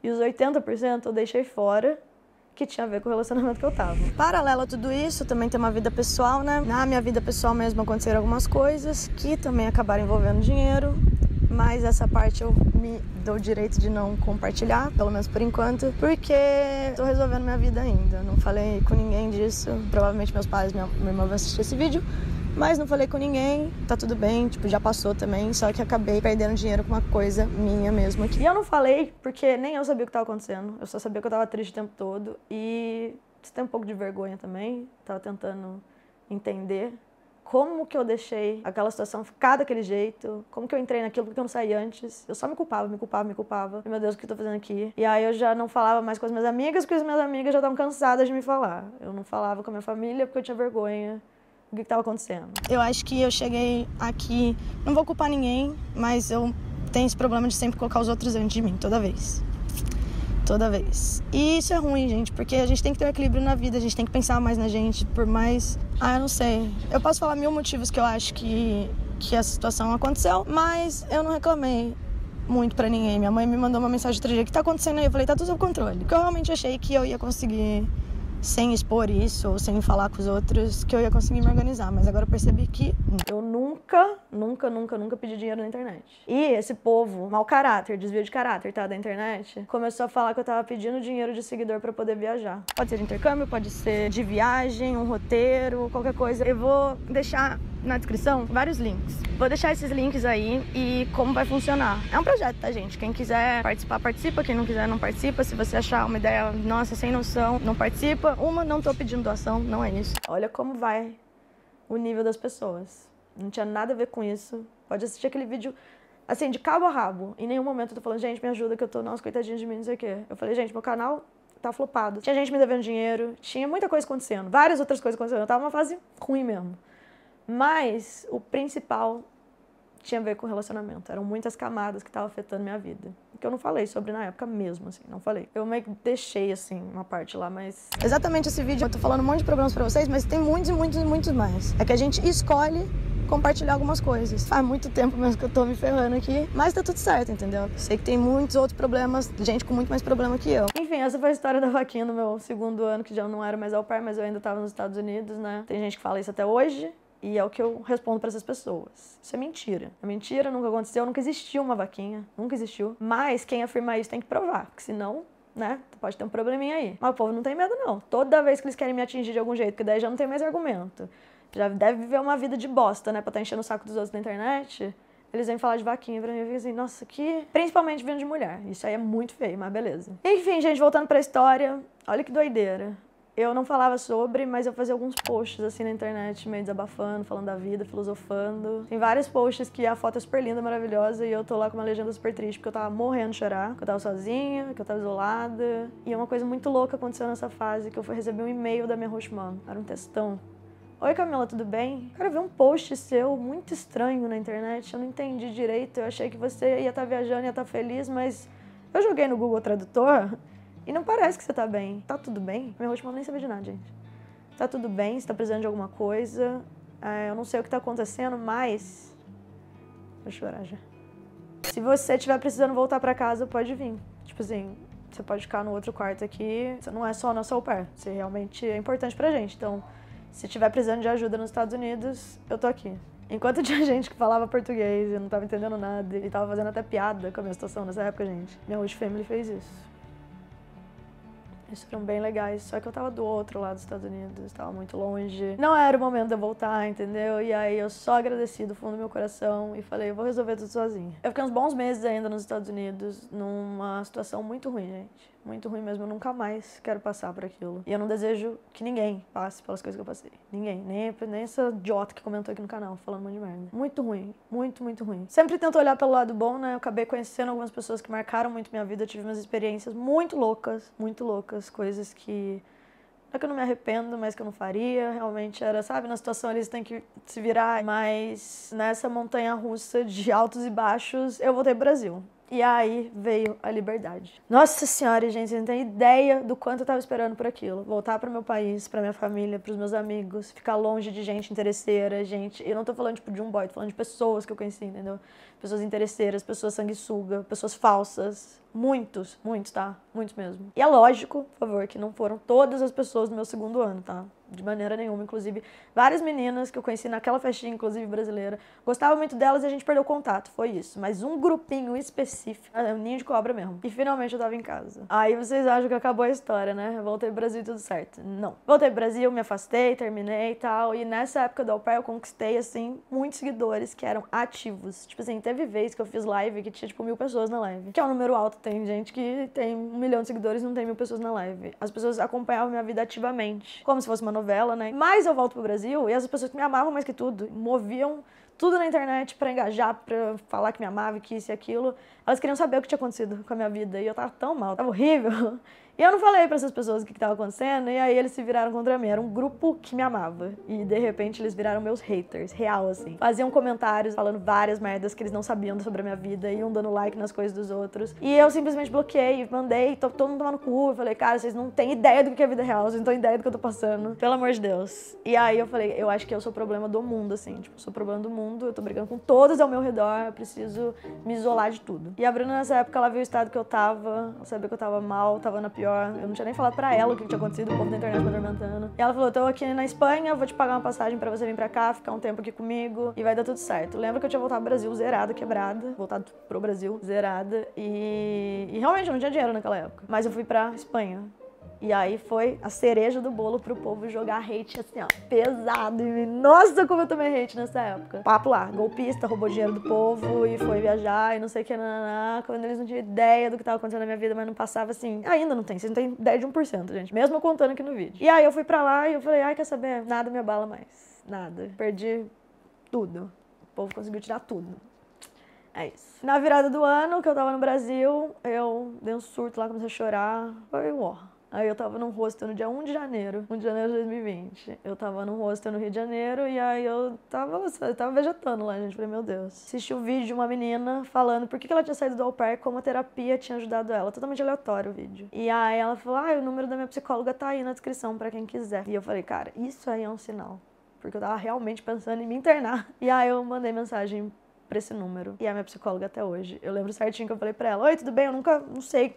E os 80% eu deixei fora que tinha a ver com o relacionamento que eu tava. Paralelo a tudo isso, também tem uma vida pessoal, né? Na minha vida pessoal mesmo aconteceram algumas coisas que também acabaram envolvendo dinheiro, mas essa parte eu me dou o direito de não compartilhar, pelo menos por enquanto, porque tô resolvendo minha vida ainda. Não falei com ninguém disso. Provavelmente meus pais, minha, minha irmã vão assistir esse vídeo. Mas não falei com ninguém, tá tudo bem, tipo, já passou também, só que acabei perdendo dinheiro com uma coisa minha mesmo aqui. E eu não falei porque nem eu sabia o que tava acontecendo, eu só sabia que eu tava triste o tempo todo e tem um pouco de vergonha também, tava tentando entender como que eu deixei aquela situação ficar daquele jeito, como que eu entrei naquilo, porque eu não saí antes. Eu só me culpava, me culpava, me culpava. Meu Deus, o que eu tô fazendo aqui? E aí eu já não falava mais com as minhas amigas, porque as minhas amigas já estavam cansadas de me falar. Eu não falava com a minha família porque eu tinha vergonha o que estava acontecendo? Eu acho que eu cheguei aqui, não vou culpar ninguém, mas eu tenho esse problema de sempre colocar os outros antes de mim, toda vez. Toda vez. E isso é ruim, gente, porque a gente tem que ter um equilíbrio na vida, a gente tem que pensar mais na gente, por mais. Ah, eu não sei. Eu posso falar mil motivos que eu acho que, que essa situação aconteceu, mas eu não reclamei muito para ninguém. Minha mãe me mandou uma mensagem outro dia: o que tá acontecendo aí? Eu falei: tá tudo sob controle. Porque eu realmente achei que eu ia conseguir sem expor isso ou sem falar com os outros, que eu ia conseguir me organizar. Mas agora eu percebi que eu nunca, nunca, nunca, nunca pedi dinheiro na internet. E esse povo, mau caráter, desvio de caráter, tá? Da internet, começou a falar que eu tava pedindo dinheiro de seguidor para poder viajar. Pode ser de intercâmbio, pode ser de viagem, um roteiro, qualquer coisa. Eu vou deixar na descrição vários links. Vou deixar esses links aí e como vai funcionar. É um projeto, tá, gente? Quem quiser participar, participa. Quem não quiser, não participa. Se você achar uma ideia, nossa, sem noção, não participa. Uma, não tô pedindo doação, não é isso. Olha como vai o nível das pessoas. Não tinha nada a ver com isso. Pode assistir aquele vídeo assim, de cabo a rabo. Em nenhum momento eu tô falando, gente, me ajuda que eu tô, nossa, coitadinha de mim, não sei o quê. Eu falei, gente, meu canal tá flopado. Tinha gente me devendo dinheiro, tinha muita coisa acontecendo, várias outras coisas acontecendo. Eu tava numa fase ruim mesmo. Mas o principal tinha a ver com relacionamento. Eram muitas camadas que estavam afetando minha vida. Que eu não falei sobre na época mesmo, assim, não falei. Eu meio que deixei, assim, uma parte lá, mas. Exatamente esse vídeo, eu tô falando um monte de problemas pra vocês, mas tem muitos e muitos e muitos mais. É que a gente escolhe compartilhar algumas coisas. faz muito tempo mesmo que eu tô me ferrando aqui, mas tá tudo certo, entendeu? Sei que tem muitos outros problemas, gente com muito mais problema que eu. Enfim, essa foi a história da vaquinha no meu segundo ano, que já não era mais ao par, mas eu ainda tava nos Estados Unidos, né? Tem gente que fala isso até hoje, e é o que eu respondo para essas pessoas. Isso é mentira. É mentira, nunca aconteceu, nunca existiu uma vaquinha, nunca existiu. Mas quem afirmar isso tem que provar, porque senão né? Pode ter um probleminha aí. Mas o povo não tem medo, não. Toda vez que eles querem me atingir de algum jeito, que daí já não tem mais argumento. Já deve viver uma vida de bosta, né? Pra estar tá enchendo o saco dos outros na internet. Eles vêm falar de vaquinha pra mim e ficam assim, nossa, que. Principalmente vindo de mulher. Isso aí é muito feio, mas beleza. Enfim, gente, voltando pra história. Olha que doideira eu não falava sobre, mas eu fazia alguns posts assim na internet, meio desabafando, falando da vida, filosofando. Tem vários posts que a foto é super linda, maravilhosa, e eu tô lá com uma legenda super triste, porque eu tava morrendo de chorar, que eu tava sozinha, que eu tava isolada. E é uma coisa muito louca aconteceu nessa fase, que eu recebi um e-mail da minha Rochman. Era um textão. Oi Camila, tudo bem? Cara, eu vi um post seu muito estranho na internet, eu não entendi direito, eu achei que você ia estar tá viajando, ia estar tá feliz, mas eu joguei no Google Tradutor e não parece que você tá bem. Tá tudo bem? Minha rotina nem sabia de nada, gente. Tá tudo bem, você tá precisando de alguma coisa. É, eu não sei o que tá acontecendo, mas. Vou chorar já. Se você estiver precisando voltar para casa, pode vir. Tipo assim, você pode ficar no outro quarto aqui. Você não é só nosso au pair. Você realmente é importante pra gente. Então, se estiver precisando de ajuda nos Estados Unidos, eu tô aqui. Enquanto tinha gente que falava português e não tava entendendo nada, e tava fazendo até piada com a minha situação nessa época, gente. Minha host family fez isso. Eles foram bem legais, só que eu tava do outro lado dos Estados Unidos, tava muito longe. Não era o momento de eu voltar, entendeu? E aí eu só agradeci do fundo do meu coração e falei, eu vou resolver tudo sozinha. Eu fiquei uns bons meses ainda nos Estados Unidos, numa situação muito ruim, gente muito ruim mesmo. Eu nunca mais quero passar por aquilo. E eu não desejo que ninguém passe pelas coisas que eu passei. Ninguém. Nem, nem essa idiota que comentou aqui no canal, falando um monte de merda. Muito ruim. Muito, muito ruim. Sempre tento olhar pelo lado bom, né? Eu acabei conhecendo algumas pessoas que marcaram muito minha vida. Eu tive umas experiências muito loucas, muito loucas. Coisas que. Não é que eu não me arrependo, mas que eu não faria. Realmente era, sabe, na situação eles têm que se virar. Mas nessa montanha russa de altos e baixos, eu voltei pro Brasil. E aí veio a liberdade. Nossa senhora, gente, vocês não têm ideia do quanto eu tava esperando por aquilo. Voltar para meu país, para minha família, para os meus amigos, ficar longe de gente interesseira, gente. Eu não tô falando tipo de um boy, tô falando de pessoas que eu conheci, entendeu? pessoas interesseiras, pessoas sanguessuga, pessoas falsas. Muitos, muitos, tá? Muitos mesmo. E é lógico, por favor, que não foram todas as pessoas do meu segundo ano, tá? De maneira nenhuma. Inclusive, várias meninas que eu conheci naquela festinha, inclusive brasileira, gostava muito delas e a gente perdeu contato. Foi isso. Mas um grupinho específico, é, é um ninho de cobra mesmo. E finalmente eu tava em casa. Aí vocês acham que acabou a história, né? Voltei pro Brasil e tudo certo. Não. Voltei pro Brasil, me afastei, terminei e tal. E nessa época do Au Pair eu conquistei, assim, muitos seguidores que eram ativos. Tipo assim, teve vez que eu fiz live que tinha, tipo, mil pessoas na live. Que é um número alto, tem gente que tem um milhão de seguidores e não tem mil pessoas na live. As pessoas acompanhavam minha vida ativamente, como se fosse uma novela, né? Mas eu volto pro Brasil e as pessoas que me amavam mais que tudo, moviam tudo na internet para engajar, para falar que me amava, que isso e aquilo. Elas queriam saber o que tinha acontecido com a minha vida e eu tava tão mal, tava horrível. E eu não falei para essas pessoas o que estava acontecendo, e aí eles se viraram contra mim. Era um grupo que me amava. E de repente eles viraram meus haters, real assim. Faziam comentários falando várias merdas que eles não sabiam sobre a minha vida, iam dando like nas coisas dos outros. E eu simplesmente bloqueei, mandei, tô, todo mundo tomando cu. Eu falei, cara, vocês não têm ideia do que é vida real, vocês não têm ideia do que eu tô passando. Pelo amor de Deus. E aí eu falei, eu acho que eu sou o problema do mundo, assim. Tipo, eu sou o problema do mundo, eu tô brigando com todos ao meu redor, eu preciso me isolar de tudo. E a Bruna, nessa época, ela viu o estado que eu tava, sabia que eu tava mal, tava na pior eu não tinha nem falado pra ela o que tinha acontecido, o povo da internet me atormentando. E ela falou: tô aqui na Espanha, vou te pagar uma passagem pra você vir pra cá, ficar um tempo aqui comigo e vai dar tudo certo. Lembro que eu tinha voltado pro Brasil zerada, quebrada, voltado pro Brasil zerada e, e realmente eu não tinha dinheiro naquela época. Mas eu fui pra Espanha e aí foi a cereja do bolo pro povo jogar hate assim, ó, pesado. E nossa, como eu tomei hate nessa época. Papo lá, golpista, roubou dinheiro do povo e foi viajar e não sei o que, nananá. Quando eles não tinham ideia do que tava acontecendo na minha vida, mas não passava assim. Ainda não tem, vocês não tem ideia de 1%, gente. Mesmo contando aqui no vídeo. E aí eu fui pra lá e eu falei, ai, quer saber? Nada me abala mais. Nada. Perdi tudo. O povo conseguiu tirar tudo. É isso. Na virada do ano, que eu tava no Brasil, eu dei um surto lá, comecei a chorar. Foi, horror Aí eu tava num hostel no dia 1 de janeiro, 1 de janeiro de 2020. Eu tava num hostel no Rio de Janeiro e aí eu tava, eu tava vegetando lá, gente. Falei, meu Deus. Assisti um vídeo de uma menina falando por que ela tinha saído do au pair, como a terapia tinha ajudado ela. Totalmente aleatório o vídeo. E aí ela falou, ah, o número da minha psicóloga tá aí na descrição para quem quiser. E eu falei, cara, isso aí é um sinal. Porque eu tava realmente pensando em me internar. E aí eu mandei mensagem pra esse número. E a é minha psicóloga até hoje. Eu lembro certinho que eu falei pra ela, oi, tudo bem? Eu nunca, não sei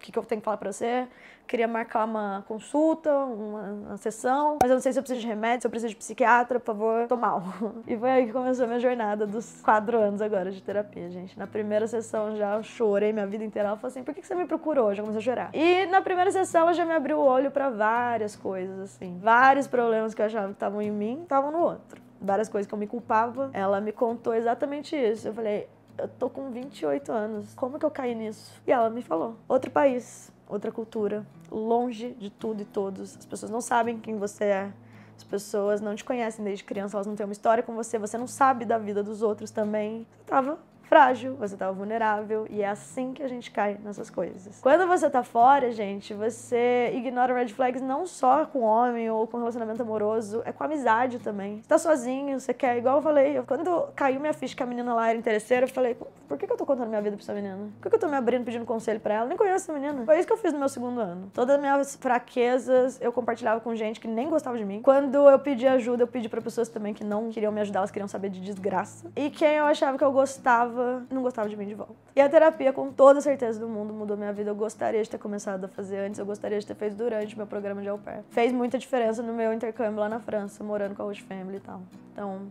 que, que eu tenho que falar para você? Queria marcar uma consulta, uma, uma, sessão, mas eu não sei se eu preciso de remédio, se eu preciso de psiquiatra, por favor, tô mal. E foi aí que começou a minha jornada dos quatro anos agora de terapia, gente. Na primeira sessão já eu chorei minha vida inteira. Ela falou assim: por que, que você me procurou? Eu já comecei a chorar. E na primeira sessão ela já me abriu o olho para várias coisas, assim. Vários problemas que eu achava que estavam em mim, estavam no outro várias coisas que eu me culpava, ela me contou exatamente isso. Eu falei, eu tô com 28 anos, como que eu caí nisso? E ela me falou: outro país, outra cultura, longe de tudo e todos. As pessoas não sabem quem você é. As pessoas não te conhecem desde criança, elas não têm uma história com você, você não sabe da vida dos outros também. Eu tava frágil, você estava tá vulnerável e é assim que a gente cai nessas coisas. Quando você tá fora, gente, você ignora red flags não só com homem ou com relacionamento amoroso, é com amizade também. Você tá sozinho, você quer, igual eu falei, quando caiu minha ficha que a menina lá era interesseira, eu falei, por que, que eu tô contando minha vida pra essa menina? Por que, que eu tô me abrindo pedindo conselho pra ela? Eu nem conheço essa menina. Foi isso que eu fiz no meu segundo ano. Todas as minhas fraquezas eu compartilhava com gente que nem gostava de mim. Quando eu pedi ajuda, eu pedi pra pessoas também que não queriam me ajudar, elas queriam saber de desgraça. E quem eu achava que eu gostava gostava, não gostava de mim de volta. E a terapia, com toda certeza do mundo, mudou minha vida. Eu gostaria de ter começado a fazer antes, eu gostaria de ter feito durante meu programa de au pair. Fez muita diferença no meu intercâmbio lá na França, morando com a Roche Family e tal. Então,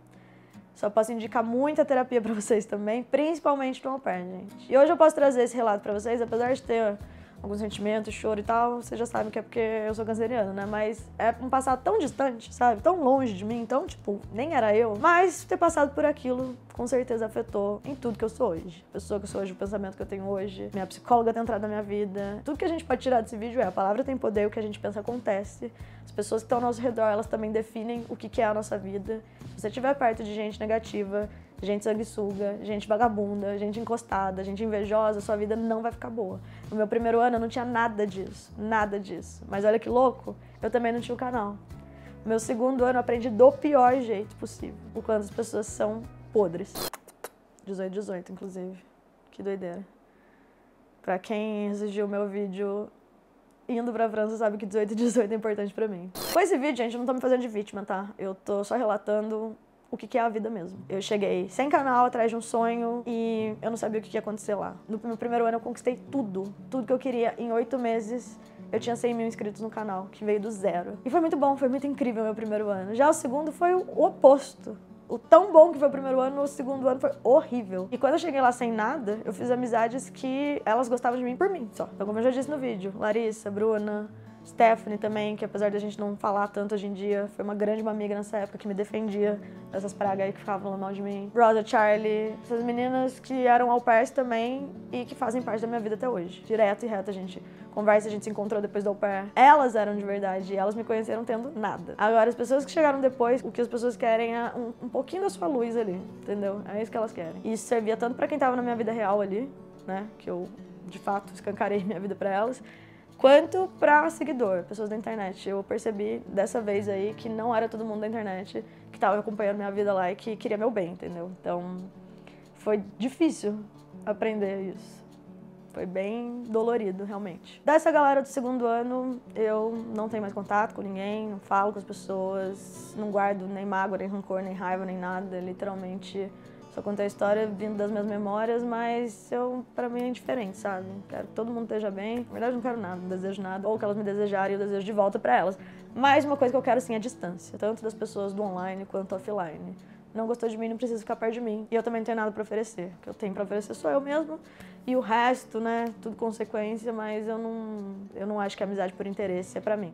só posso indicar muita terapia para vocês também, principalmente no au pair, gente. E hoje eu posso trazer esse relato para vocês, apesar de ter alguns sentimentos, choro e tal, você já sabe que é porque eu sou canceriana, né? Mas é um passado tão distante, sabe? Tão longe de mim, então, tipo, nem era eu. Mas ter passado por aquilo com certeza afetou em tudo que eu sou hoje. A pessoa que eu sou hoje, o pensamento que eu tenho hoje, minha psicóloga ter entrado na minha vida. Tudo que a gente pode tirar desse vídeo é a palavra tem poder, o que a gente pensa acontece. As pessoas que estão ao nosso redor, elas também definem o que é a nossa vida. Se você estiver perto de gente negativa, gente sanguessuga, gente vagabunda, gente encostada, gente invejosa, sua vida não vai ficar boa. No meu primeiro ano eu não tinha nada disso, nada disso. Mas olha que louco, eu também não tinha o canal. No meu segundo ano eu aprendi do pior jeito possível, o quanto as pessoas são podres. 18, 18, inclusive. Que doideira. Pra quem exigiu meu vídeo indo pra França sabe que 18 e 18 é importante pra mim. Com esse vídeo, gente, eu não tô me fazendo de vítima, tá? Eu tô só relatando o que, é a vida mesmo. Eu cheguei sem canal, atrás de um sonho e eu não sabia o que, ia acontecer lá. No meu primeiro ano eu conquistei tudo, tudo que eu queria. Em oito meses eu tinha 100 mil inscritos no canal, que veio do zero. E foi muito bom, foi muito incrível meu primeiro ano. Já o segundo foi o oposto. O tão bom que foi o primeiro ano, o segundo ano foi horrível. E quando eu cheguei lá sem nada, eu fiz amizades que elas gostavam de mim por mim só. Então, como eu já disse no vídeo, Larissa, Bruna, Stephanie também, que apesar de a gente não falar tanto hoje em dia, foi uma grande amiga nessa época que me defendia dessas pragas aí que ficavam falando mal de mim. Rosa Charlie, essas meninas que eram au pairs também e que fazem parte da minha vida até hoje. Direto e reto a gente conversa, a gente se encontrou depois do au pair. Elas eram de verdade e elas me conheceram tendo nada. Agora, as pessoas que chegaram depois, o que as pessoas querem é um, um pouquinho da sua luz ali, entendeu? É isso que elas querem. E isso servia tanto para quem tava na minha vida real ali, né, que eu de fato escancarei minha vida para elas quanto para seguidor, pessoas da internet. Eu percebi dessa vez aí que não era todo mundo da internet que estava acompanhando minha vida lá e que queria meu bem, entendeu? Então foi difícil aprender isso. Foi bem dolorido, realmente. Dessa galera do segundo ano, eu não tenho mais contato com ninguém, não falo com as pessoas, não guardo nem mágoa, nem rancor, nem raiva, nem nada. Literalmente, só contei a história vindo das minhas memórias, mas eu, pra mim é indiferente, sabe? Quero que todo mundo esteja bem. Na verdade, não quero nada, não desejo nada. Ou que elas me desejarem, eu desejo de volta para elas. Mas uma coisa que eu quero, sim, é a distância. Tanto das pessoas do online quanto offline. Não gostou de mim, não precisa ficar perto de mim. E eu também não tenho nada para oferecer. O que eu tenho para oferecer sou eu mesmo. E o resto, né, tudo consequência, mas eu não, eu não acho que a amizade por interesse é para mim.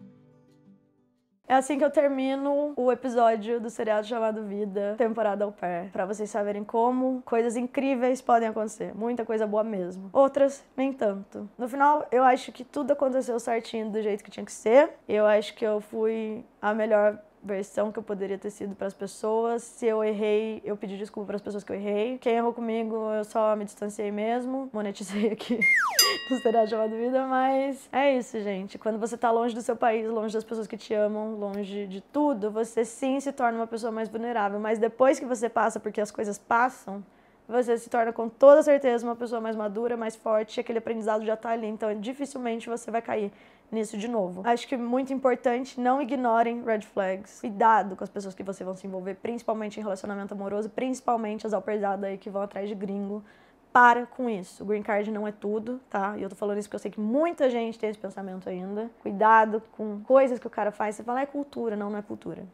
É assim que eu termino o episódio do seriado chamado Vida, temporada ao pé, para vocês saberem como coisas incríveis podem acontecer, muita coisa boa mesmo. Outras nem tanto. No final, eu acho que tudo aconteceu certinho do jeito que tinha que ser. Eu acho que eu fui a melhor versão que eu poderia ter sido para as pessoas. Se eu errei, eu pedi desculpa para as pessoas que eu errei. Quem errou comigo, eu só me distanciei mesmo. Monetizei aqui. Não será chamado vida, mas é isso, gente. Quando você tá longe do seu país, longe das pessoas que te amam, longe de tudo, você sim se torna uma pessoa mais vulnerável. Mas depois que você passa, porque as coisas passam, você se torna com toda certeza uma pessoa mais madura, mais forte, e aquele aprendizado já está ali, então dificilmente você vai cair nisso de novo. Acho que muito importante, não ignorem red flags. Cuidado com as pessoas que você vão se envolver, principalmente em relacionamento amoroso, principalmente as alperdadas aí que vão atrás de gringo. Para com isso. O green card não é tudo, tá? E eu tô falando isso porque eu sei que muita gente tem esse pensamento ainda. Cuidado com coisas que o cara faz. Você fala, ah, é cultura. Não, não é cultura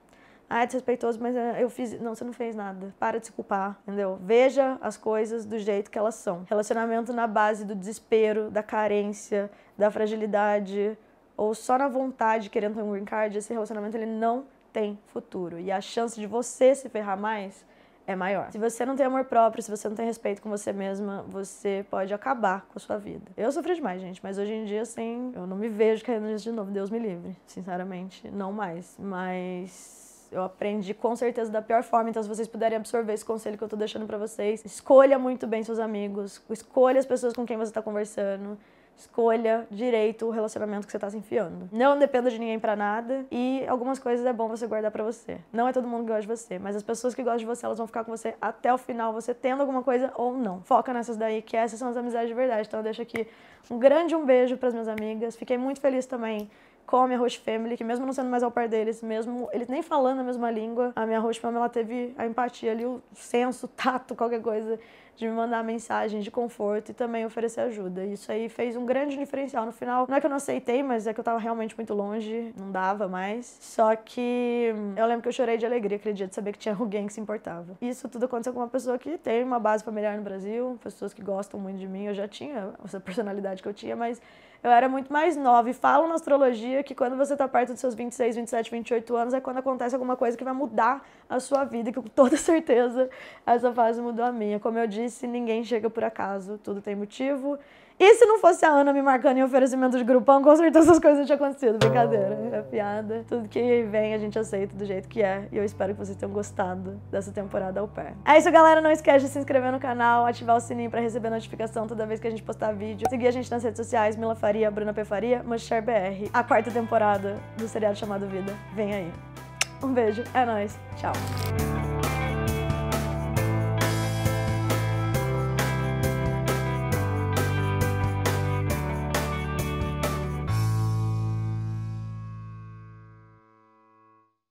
ah, é desrespeitoso, mas ah, eu fiz. Não, você não fez nada. Para de se culpar, entendeu? Veja as coisas do jeito que elas são. Relacionamento na base do desespero, da carência, da fragilidade, ou só na vontade querendo ter um green card, esse relacionamento ele não tem futuro. E a chance de você se ferrar mais é maior. Se você não tem amor próprio, se você não tem respeito com você mesma, você pode acabar com a sua vida. Eu sofri demais, gente, mas hoje em dia, assim, eu não me vejo caindo nisso de novo. Deus me livre, sinceramente. Não mais. Mas eu aprendi com certeza da pior forma, então se vocês puderem absorver esse conselho que eu tô deixando para vocês, escolha muito bem seus amigos, escolha as pessoas com quem você tá conversando. Escolha direito o relacionamento que você tá se enfiando. Não dependa de ninguém para nada e algumas coisas é bom você guardar para você. Não é todo mundo que gosta de você, mas as pessoas que gostam de você, elas vão ficar com você até o final, você tendo alguma coisa ou não. Foca nessas daí, que essas são as amizades de verdade. Então eu deixo aqui um grande um beijo para as minhas amigas. Fiquei muito feliz também come a Host Family, que mesmo não sendo mais ao par deles, mesmo eles nem falando a mesma língua, a minha Host Family ela teve a empatia ali, o senso, o tato, qualquer coisa, de me mandar mensagem de conforto e também oferecer ajuda. Isso aí fez um grande diferencial. No final, não é que eu não aceitei, mas é que eu tava realmente muito longe, não dava mais. Só que hum, eu lembro que eu chorei de alegria aquele dia de saber que tinha alguém que se importava. Isso tudo aconteceu com uma pessoa que tem uma base familiar no Brasil, pessoas que gostam muito de mim. Eu já tinha essa personalidade que eu tinha, mas eu era muito mais nova. E falam na astrologia que quando você está perto dos seus 26, 27, 28 anos é quando acontece alguma coisa que vai mudar a sua vida. E que com toda certeza essa fase mudou a minha. Como eu disse, ninguém chega por acaso, tudo tem motivo. E se não fosse a Ana me marcando em oferecimento de grupão, com certeza essas coisas tinham acontecido. Brincadeira, é piada. Tudo que vem a gente aceita do jeito que é. E eu espero que vocês tenham gostado dessa temporada ao pé. É isso, galera. Não esquece de se inscrever no canal, ativar o sininho pra receber notificação toda vez que a gente postar vídeo. Seguir a gente nas redes sociais, Mila Faria, Bruna P. Faria, Manchester BR. A quarta temporada do seriado chamado Vida. Vem aí. Um beijo, é nóis. Tchau.